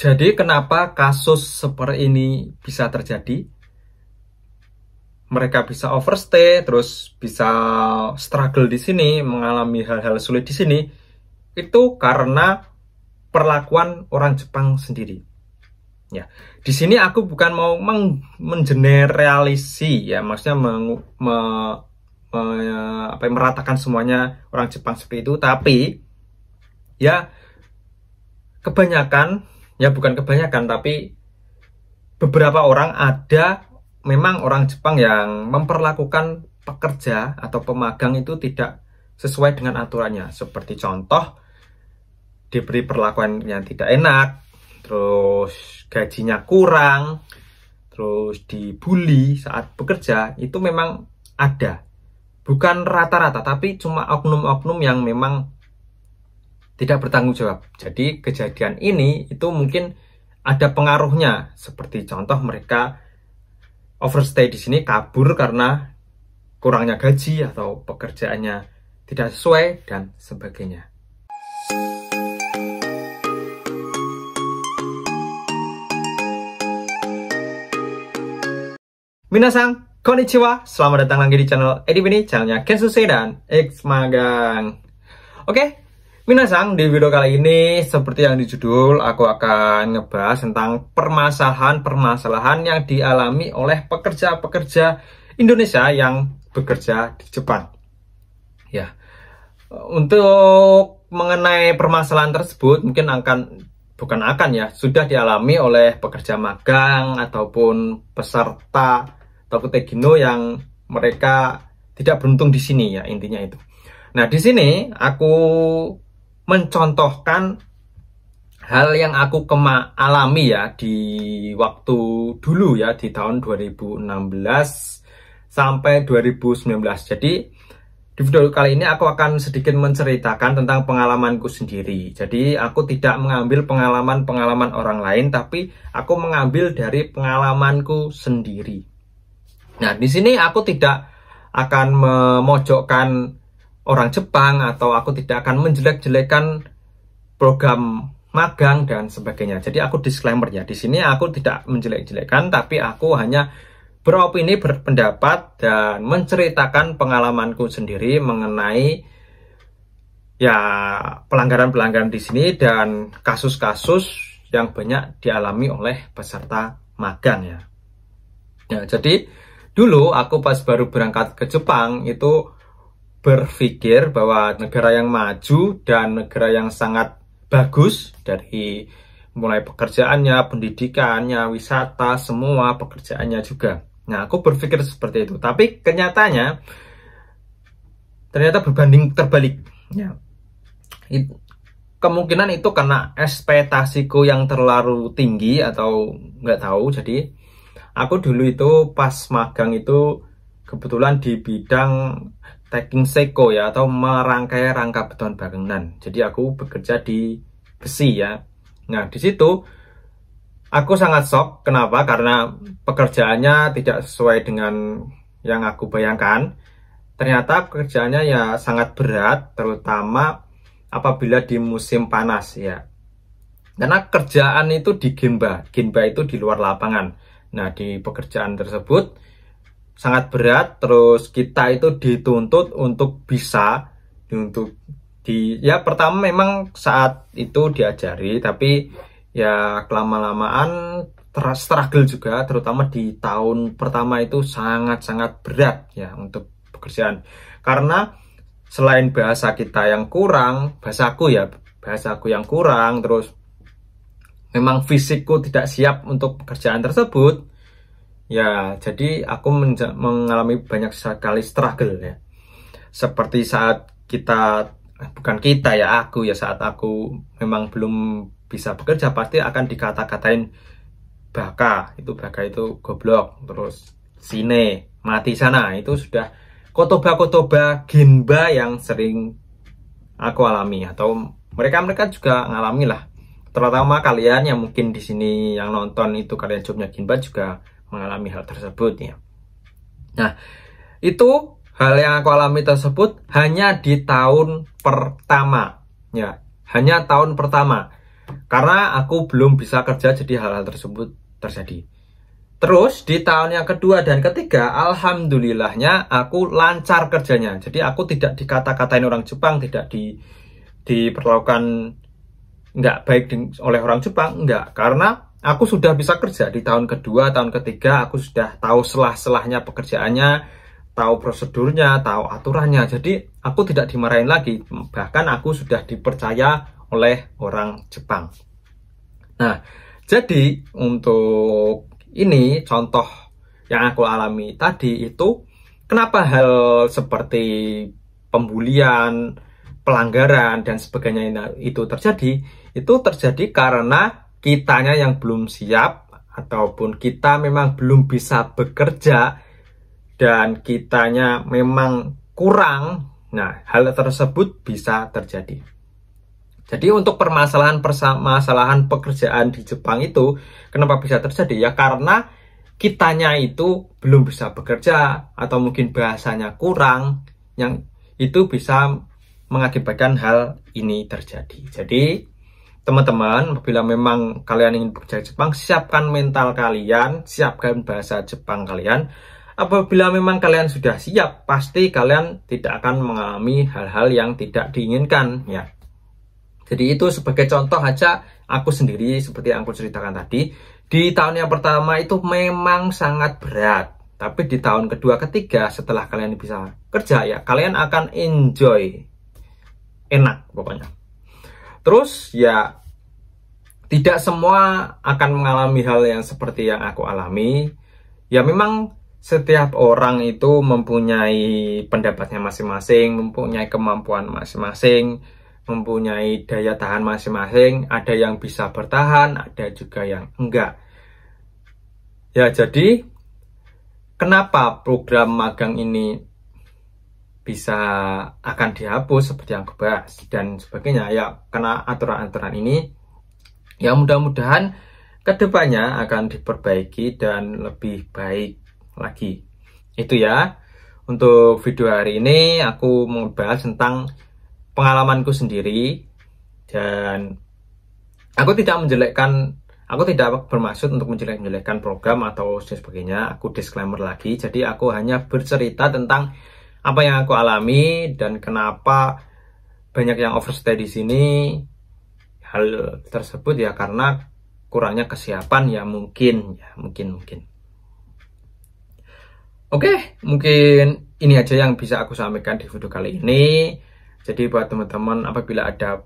Jadi kenapa kasus seperti ini bisa terjadi? Mereka bisa overstay, terus bisa struggle di sini, mengalami hal-hal sulit di sini. Itu karena perlakuan orang Jepang sendiri. Ya, di sini aku bukan mau mengeneralisi ya, maksudnya meng, me, me, apa, ya, meratakan semuanya orang Jepang seperti itu, tapi ya kebanyakan ya bukan kebanyakan tapi beberapa orang ada memang orang Jepang yang memperlakukan pekerja atau pemagang itu tidak sesuai dengan aturannya seperti contoh diberi perlakuan yang tidak enak terus gajinya kurang terus dibully saat bekerja itu memang ada bukan rata-rata tapi cuma oknum-oknum yang memang tidak bertanggung jawab. Jadi kejadian ini itu mungkin ada pengaruhnya. Seperti contoh mereka overstay di sini kabur karena kurangnya gaji atau pekerjaannya tidak sesuai dan sebagainya. Minasang, konnichiwa. Selamat datang lagi di channel Edi Bini, channelnya Kensusei dan X Magang. Oke, Minasang, di video kali ini seperti yang di judul aku akan ngebahas tentang permasalahan-permasalahan yang dialami oleh pekerja-pekerja Indonesia yang bekerja di Jepang. Ya. Untuk mengenai permasalahan tersebut mungkin akan bukan akan ya, sudah dialami oleh pekerja magang ataupun peserta ataupun tegino yang mereka tidak beruntung di sini ya intinya itu. Nah, di sini aku mencontohkan hal yang aku kema alami ya di waktu dulu ya di tahun 2016 sampai 2019. Jadi di video kali ini aku akan sedikit menceritakan tentang pengalamanku sendiri. Jadi aku tidak mengambil pengalaman-pengalaman orang lain tapi aku mengambil dari pengalamanku sendiri. Nah, di sini aku tidak akan memojokkan orang Jepang atau aku tidak akan menjelek-jelekan program magang dan sebagainya. Jadi aku disclaimer ya, di sini aku tidak menjelek-jelekan tapi aku hanya beropini, berpendapat dan menceritakan pengalamanku sendiri mengenai ya pelanggaran-pelanggaran di sini dan kasus-kasus yang banyak dialami oleh peserta magang ya. Ya, jadi dulu aku pas baru berangkat ke Jepang itu berpikir bahwa negara yang maju dan negara yang sangat bagus dari mulai pekerjaannya, pendidikannya, wisata, semua pekerjaannya juga. Nah, aku berpikir seperti itu. Tapi kenyataannya ternyata berbanding terbalik. Ya. It, kemungkinan itu karena ekspektasiku yang terlalu tinggi atau nggak tahu. Jadi aku dulu itu pas magang itu kebetulan di bidang taking seko ya atau merangkai rangka beton bangunan. Jadi aku bekerja di besi ya. Nah, di situ aku sangat shock. Kenapa? Karena pekerjaannya tidak sesuai dengan yang aku bayangkan. Ternyata pekerjaannya ya sangat berat, terutama apabila di musim panas ya. Karena kerjaan itu di gimba, gimba itu di luar lapangan. Nah, di pekerjaan tersebut sangat berat terus kita itu dituntut untuk bisa untuk di ya pertama memang saat itu diajari tapi ya kelamaan lamaan struggle juga terutama di tahun pertama itu sangat-sangat berat ya untuk pekerjaan karena selain bahasa kita yang kurang bahasaku ya bahasaku yang kurang terus memang fisikku tidak siap untuk pekerjaan tersebut Ya, jadi aku mengalami banyak sekali struggle ya. Seperti saat kita bukan kita ya aku ya saat aku memang belum bisa bekerja pasti akan dikata-katain baka itu baka itu goblok terus sine mati sana itu sudah kotoba-kotoba ginba yang sering aku alami atau mereka-mereka juga ngalami lah terutama kalian yang mungkin di sini yang nonton itu kalian jobnya ginba juga mengalami hal tersebut ya. Nah, itu hal yang aku alami tersebut hanya di tahun pertama ya, hanya tahun pertama. Karena aku belum bisa kerja jadi hal-hal tersebut terjadi. Terus di tahun yang kedua dan ketiga, alhamdulillahnya aku lancar kerjanya. Jadi aku tidak dikata-katain orang Jepang, tidak di diperlakukan nggak baik di, oleh orang Jepang, nggak. Karena Aku sudah bisa kerja di tahun kedua, tahun ketiga, aku sudah tahu selah-selahnya pekerjaannya, tahu prosedurnya, tahu aturannya. Jadi aku tidak dimarahin lagi, bahkan aku sudah dipercaya oleh orang Jepang. Nah, jadi untuk ini contoh yang aku alami tadi itu kenapa hal seperti pembulian, pelanggaran dan sebagainya itu terjadi? Itu terjadi karena kitanya yang belum siap ataupun kita memang belum bisa bekerja dan kitanya memang kurang nah hal tersebut bisa terjadi jadi untuk permasalahan permasalahan pekerjaan di Jepang itu kenapa bisa terjadi ya karena kitanya itu belum bisa bekerja atau mungkin bahasanya kurang yang itu bisa mengakibatkan hal ini terjadi. Jadi teman-teman apabila memang kalian ingin bekerja Jepang siapkan mental kalian siapkan bahasa Jepang kalian apabila memang kalian sudah siap pasti kalian tidak akan mengalami hal-hal yang tidak diinginkan ya jadi itu sebagai contoh aja aku sendiri seperti yang aku ceritakan tadi di tahun yang pertama itu memang sangat berat tapi di tahun kedua ketiga setelah kalian bisa kerja ya kalian akan enjoy enak pokoknya terus ya tidak semua akan mengalami hal yang seperti yang aku alami. Ya memang setiap orang itu mempunyai pendapatnya masing-masing, mempunyai kemampuan masing-masing, mempunyai daya tahan masing-masing, ada yang bisa bertahan, ada juga yang enggak. Ya, jadi kenapa program magang ini bisa akan dihapus seperti yang kebas dan sebagainya ya karena aturan-aturan ini Ya mudah-mudahan kedepannya akan diperbaiki dan lebih baik lagi. Itu ya. Untuk video hari ini aku mau bahas tentang pengalamanku sendiri dan aku tidak menjelekkan aku tidak bermaksud untuk menjelek-jelekkan program atau sebagainya aku disclaimer lagi jadi aku hanya bercerita tentang apa yang aku alami dan kenapa banyak yang overstay di sini hal tersebut ya karena kurangnya kesiapan ya mungkin ya mungkin mungkin oke mungkin ini aja yang bisa aku sampaikan di video kali ini jadi buat teman-teman apabila ada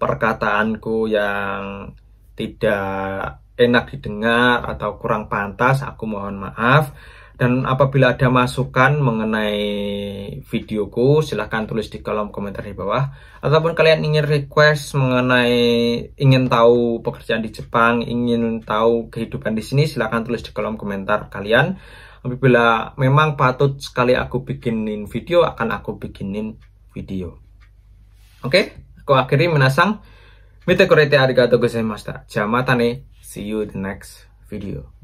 perkataanku yang tidak enak didengar atau kurang pantas aku mohon maaf dan apabila ada masukan mengenai videoku, silahkan tulis di kolom komentar di bawah. Ataupun kalian ingin request mengenai ingin tahu pekerjaan di Jepang, ingin tahu kehidupan di sini, silahkan tulis di kolom komentar kalian. Apabila memang patut sekali aku bikinin video, akan aku bikinin video. Oke, okay? aku akhiri menasang. Mitekorete arigato arigatou gozaimashita. Jamata ne. See you in the next video.